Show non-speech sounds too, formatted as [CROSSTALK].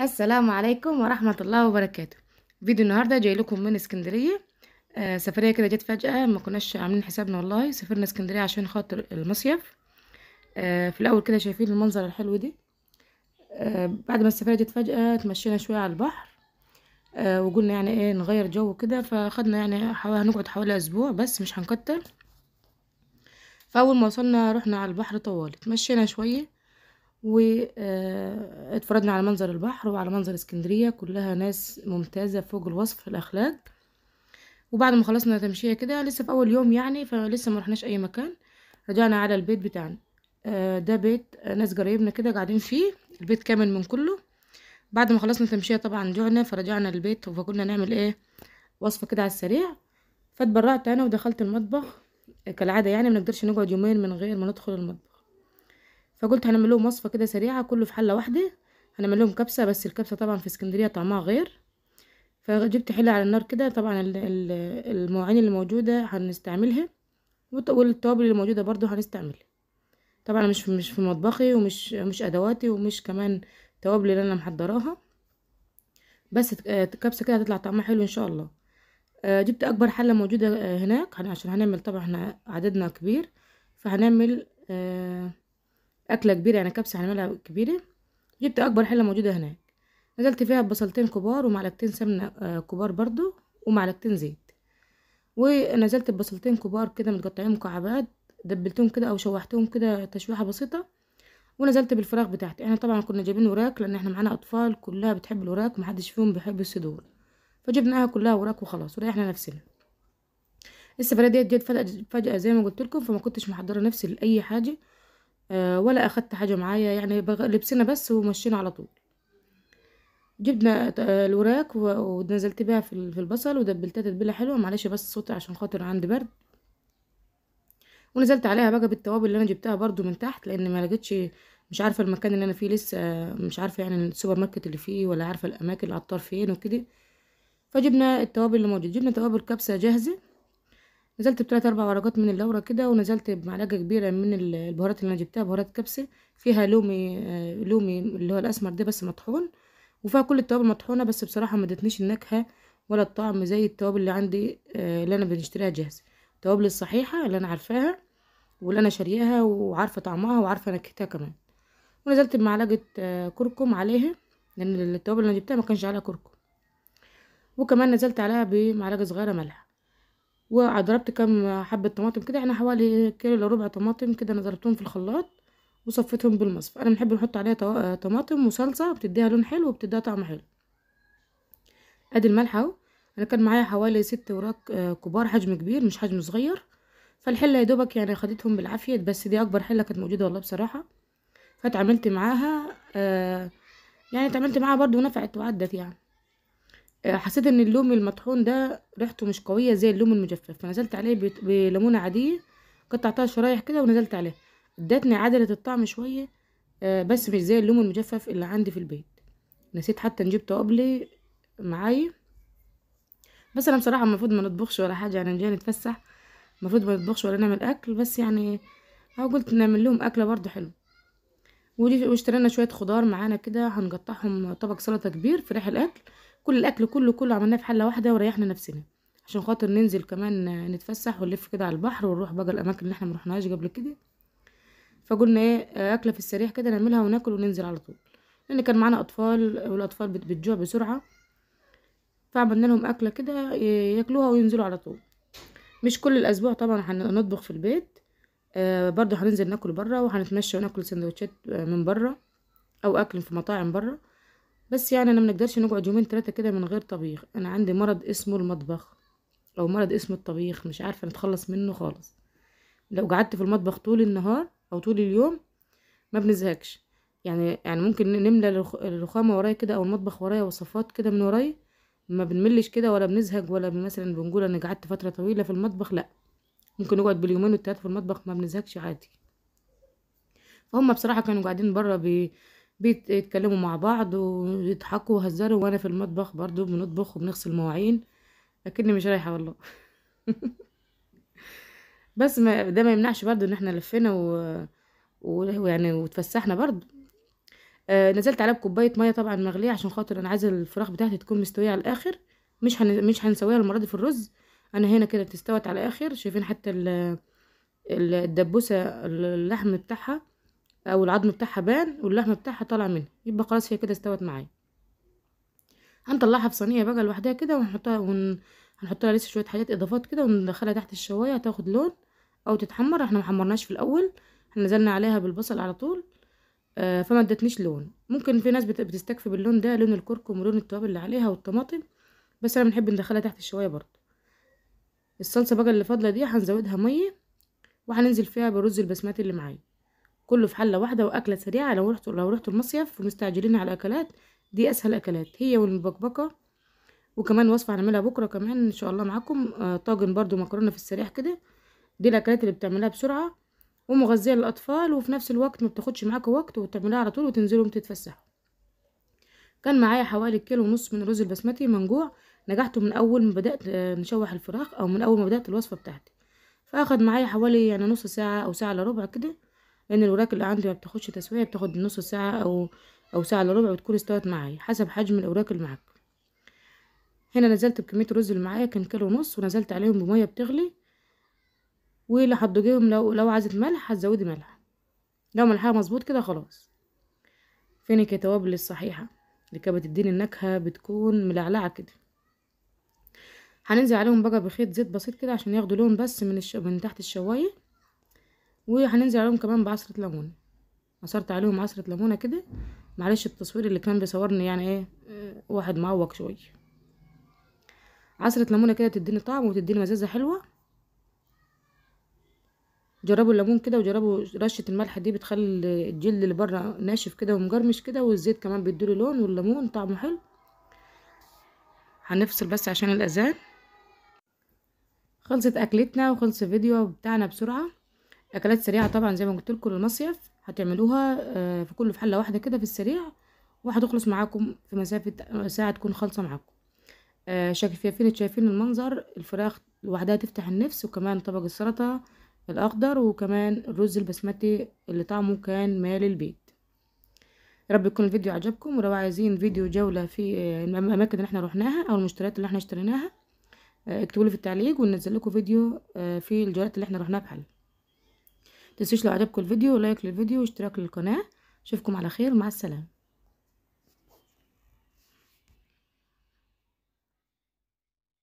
السلام عليكم ورحمة الله وبركاته فيديو النهاردة جاي لكم من اسكندرية آه سفرية كده جت فجأة ما كناش عاملين حسابنا والله سافرنا اسكندرية عشان خاطر المصيف آه في الأول كده شايفين المنظر الحلو دي آه بعد ما السفرية جت فجأة اتمشينا شوية على البحر آه وقلنا يعني ايه نغير جو كده فاخدنا يعني حوالي هنقعد حوالي أسبوع بس مش هنكتر فأول ما وصلنا رحنا على البحر طوالي اتمشينا شوية واتفرجنا على منظر البحر وعلى منظر اسكندرية كلها ناس ممتازة فوق الوصف في الأخلاق وبعد ما خلصنا تمشية كده لسه في أول يوم يعني فلسه ما رحناش أي مكان رجعنا على البيت بتاعنا آه، ده بيت ناس قريبنا كده قاعدين فيه البيت كامل من كله بعد ما خلصنا تمشية طبعا جوعنا فرجعنا البيت فكنا نعمل ايه وصفة كده على السريع فاتبرعت انا ودخلت المطبخ آه، كالعادة يعني منقدرش نقعد يومين من غير ما ندخل المطبخ فقلت هنعمل لهم وصفه كده سريعه كله في حله واحده هنعمل لهم كبسه بس الكبسه طبعا في اسكندريه طعمها غير فجبت حله على النار كده طبعا المواعين اللي موجوده هنستعملها والتوابل اللي موجوده برضو هنستعملها طبعا مش مش في مطبخي ومش مش ادواتي ومش كمان توابل اللي انا محضراها بس الكبسه آه، كده هتطلع طعمها حلو ان شاء الله آه، جبت اكبر حله موجوده هناك عشان هنعمل طبعا احنا عددنا كبير فهنعمل آه، أكلة كبيرة يعني كبسة هنعملها كبيرة جبت أكبر حلة موجودة هناك نزلت فيها ببصلتين كبار ومعلقتين سمنة آه، كبار برضو ومعلقتين زيت ونزلت ببصلتين كبار كده متقطعين مكعبات دبلتهم كده أو شوحتهم كده تشويحة بسيطة ونزلت بالفراخ بتاعتي احنا طبعا كنا جايبين وراك لان احنا معانا اطفال كلها بتحب الوراك محدش فيهم بيحب الصدور فجبناها كلها وراك وخلاص وريحنا نفسنا السفريه ديت جت فجاه زي ما قلت لكم فما كنتش محضره نفسي لاي حاجه آه، ولا اخدت حاجه معايا يعني لبسنا بس ومشينا على طول جبنا آه، الوراك ونزلت بيها في البصل ودبلتها تتبيله حلوه معلش بس صوتي عشان خاطر عندي برد ونزلت عليها بقى بالتوابل اللي انا جبتها برضو من تحت لان ما لقيتش مش عارفه المكان اللي انا فيه لسه مش عارفه يعني السوبر ماركت اللي فيه ولا عارفه الاماكن العطار فين وكده فجبنا التوابل اللي موجود جبنا توابل كبسه جاهزه نزلت بتلات أربع ورقات من اللورة كده ونزلت بمعلقة كبيرة من البهارات اللي أنا جبتها بهارات كبسة فيها لومي آه، لومي اللي هو الأسمر ده بس مطحون وفيها كل التوابل مطحونة بس بصراحة ما ادتنيش النكهة ولا الطعم زي التوابل اللي عندي آه، اللي أنا بنشتريها جاهزة التوابل الصحيحة اللي أنا عارفاها واللي أنا شارياها وعارفة طعمها وعارفة نكهتها كمان ونزلت بمعلقة آه، كركم عليها لأن التوابل اللي أنا جبتها ما كانش عليها كركم وكمان نزلت عليها بمعلقة صغيرة ملح وضربت كام حبه طماطم كده يعني حوالي كيلو لربع ربع طماطم كده انا ضربتهم في الخلاط وصفيتهم بالمصفى انا بنحب نحط عليها طماطم وصلصه بتديها لون حلو وبتديها طعم حلو ادي الملح اهو انا كان معايا حوالي ست وراك آه، كبار حجم كبير مش حجم صغير فالحله يا دوبك يعني خدتهم بالعافيه بس دي اكبر حله كانت موجوده والله بصراحه فاتعاملت معاها آه، يعني اتعاملت معاها برضو ونفعت وعدت يعني آه، حسيت ان اللوم المطحون ده ريحته مش قويه زي اللوم المجفف فنزلت عليه بليمونه عاديه قطعتها شرايح كده ونزلت عليها ادتني عدله الطعم شويه آه، بس مش زي اللوم المجفف اللي عندي في البيت نسيت حتى نجيب توابلي معايا بس انا بصراحه المفروض ما نطبخش ولا حاجه يعني جاي نتفسح المفروض ما نطبخش ولا نعمل اكل بس يعني اه قلت نعمل لهم اكله برضو حلوه واشترينا شويه خضار معانا كده هنقطعهم طبق سلطه كبير في ريح الاكل كل الاكل كله كله عملناه في حله واحده وريحنا نفسنا عشان خاطر ننزل كمان نتفسح ونلف كده على البحر ونروح بقى الاماكن اللي احنا ما رحناهاش قبل كده فقلنا ايه اكله في السريع كده نعملها وناكل وننزل على طول لان كان معانا اطفال والاطفال بتجوع بسرعه فعملنا لهم اكله كده ياكلوها وينزلوا على طول مش كل الاسبوع طبعا هنطبخ في البيت آه برضو هننزل ناكل بره وهنتمشى وناكل سندوتشات آه، من بره او اكل في مطاعم بره بس يعني انا منقدرش نقعد يومين ثلاثه كده من غير طبيخ انا عندي مرض اسمه المطبخ او مرض اسمه الطبيخ مش عارفه نتخلص منه خالص لو قعدت في المطبخ طول النهار او طول اليوم ما بنزهقش يعني يعني ممكن نملى الرخامه ورايا كده او المطبخ ورايا وصفات كده من ورايا ما بنملش كده ولا بنزهق ولا مثلا بنقول انا قعدت فتره طويله في المطبخ لا ممكن نقعد باليومين والثلاثه في المطبخ ما بنزهقش عادي فهم بصراحه كانوا قاعدين بره بي بيتكلموا مع بعض ويضحكوا وهزروا وانا في المطبخ برضو بنطبخ وبنغسل مواعين اكني مش رايحه والله [LAUGHS] بس ما ده ما يمنعش برضو ان احنا لفينا و... ويعني وتفسحنا برضو آه نزلت عليها بكوبايه ميه طبعا مغليه عشان خاطر انا عايزه الفراخ بتاعتي تكون مستويه على الاخر مش هن... مش هنسويها المره دي في الرز انا هنا كده بتستوت على الاخر شايفين حتى ال... الدبوسه اللحم بتاعها او آه، العظم بتاعها بان واللحم بتاعها طالع منها يبقى خلاص هي كده استوت معايا هنطلعها في صينيه بقى لوحدها كده ونحطها ون... هنحط لها لسه شويه حاجات اضافات كده وندخلها تحت الشوايه تاخد لون او تتحمر احنا محمرناش في الاول احنا نزلنا عليها بالبصل على طول آه فما ادتنيش لون ممكن في ناس بت... بتستكفي باللون ده لون الكركم ولون التوابل اللي عليها والطماطم بس انا بنحب ندخلها تحت الشوايه برضه الصلصه بقى اللي فاضله دي هنزودها ميه وهننزل فيها بالرز البسمتي اللي معايا كله في حله واحده واكله سريعه لو رحتوا لو رحتوا المصيف ومستعجلين على الاكلات دي اسهل اكلات هي والمبكبكه وكمان وصفه هنعملها بكره كمان ان شاء الله معاكم آه، طاجن برضو مكرونه في السريع كده دي الاكلات اللي بتعملها بسرعه ومغذيه للاطفال وفي نفس الوقت ما بتاخدش معاكم وقت وتعملها على طول وتنزلوا تتفسحوا كان معايا حوالي كيلو ونص من الرز البسمتي منجوع نجحته من اول ما بدات آه، نشوح الفراخ او من اول ما بدات الوصفه بتاعتي فاخد معايا حوالي يعني نص ساعه او ساعه الا ربع كده لان الاوراق اللي عندي ما بتاخدش تسويه بتاخد نص ساعه او او ساعه الا ربع وتكون استوت معايا حسب حجم الاوراق اللي معاك هنا نزلت بكميه الرز اللي معايا كان كيلو ونص ونزلت عليهم بميه بتغلي ولحضجيهم لو لو عايزه ملح هتزودي ملح لو ملحها مظبوط كده خلاص فينك يا توابل الصحيحه اللي كانت بتديني النكهه بتكون ملعلعه كده هننزل عليهم بقى بخيط زيت بسيط كده عشان ياخدوا لون بس من الش... من تحت الشوايه وهننزل عليهم كمان بعصرة ليمونة عصرت عليهم عصرة ليمونة كده معلش التصوير اللي كان بيصورني يعني ايه واحد معوق شوية عصرة ليمونة كده تديني طعم وتديني مزازة حلوة جربوا الليمون كده وجربوا رشة الملح دي بتخلي الجلد اللي بره ناشف كده ومجرمش كده والزيت كمان بيديله لون والليمون طعمه حلو هنفصل بس عشان الأذان خلصت أكلتنا وخلص الفيديو بتاعنا بسرعة اكلات سريعه طبعا زي ما قلت لكم للمصيف هتعملوها آه، في كل في حله واحده كده في السريع وهتخلص معاكم في مسافه آه، ساعه تكون خالصه معاكم آه، شايفين شايفين المنظر الفراخ لوحدها تفتح النفس وكمان طبق السلطه الاخضر وكمان الرز البسمتي اللي طعمه كان مال البيت يا رب يكون الفيديو عجبكم ولو عايزين فيديو جوله في الاماكن اللي احنا رحناها او المشتريات اللي احنا اشتريناها اكتبوا لي في التعليق وننزل لكم فيديو في الجولات اللي احنا رحناها بحل تنسوش لو عجبكم الفيديو لايك للفيديو واشتراك للقناه اشوفكم على خير مع السلامه